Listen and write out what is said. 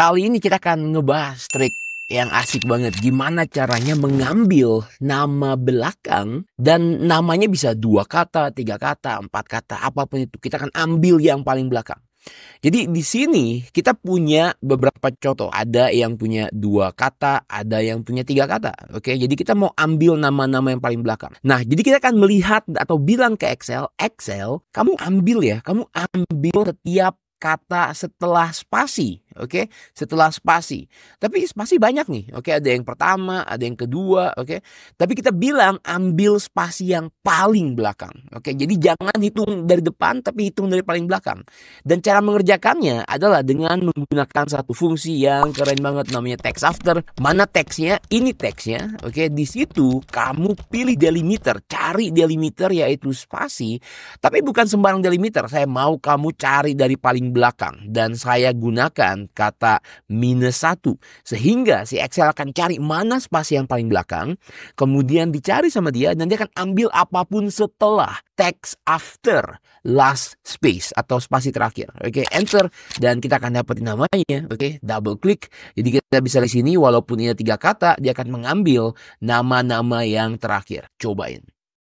Kali ini kita akan ngebahas trik yang asik banget gimana caranya mengambil nama belakang dan namanya bisa dua kata, tiga kata, empat kata, apapun itu. Kita akan ambil yang paling belakang. Jadi di sini kita punya beberapa contoh. Ada yang punya dua kata, ada yang punya tiga kata. Oke, jadi kita mau ambil nama-nama yang paling belakang. Nah, jadi kita akan melihat atau bilang ke Excel, Excel, kamu ambil ya, kamu ambil setiap kata setelah spasi. Oke, okay? setelah spasi. Tapi spasi banyak nih. Oke, okay? ada yang pertama, ada yang kedua. Oke, okay? tapi kita bilang ambil spasi yang paling belakang. Oke, jadi jangan hitung dari depan, tapi hitung dari paling belakang. Dan cara mengerjakannya adalah dengan menggunakan satu fungsi yang keren banget namanya text after. Mana teksnya? Ini teksnya. Oke, di situ kamu pilih delimiter, cari delimiter yaitu spasi. Tapi bukan sembarang delimiter. Saya mau kamu cari dari paling belakang dan saya gunakan kata minus satu Sehingga si Excel akan cari mana spasi yang paling belakang, kemudian dicari sama dia dan dia akan ambil apapun setelah text after last space atau spasi terakhir. Oke, okay, enter dan kita akan dapetin namanya. Oke, okay, double click. Jadi kita bisa di sini walaupun ini tiga kata, dia akan mengambil nama-nama yang terakhir. Cobain.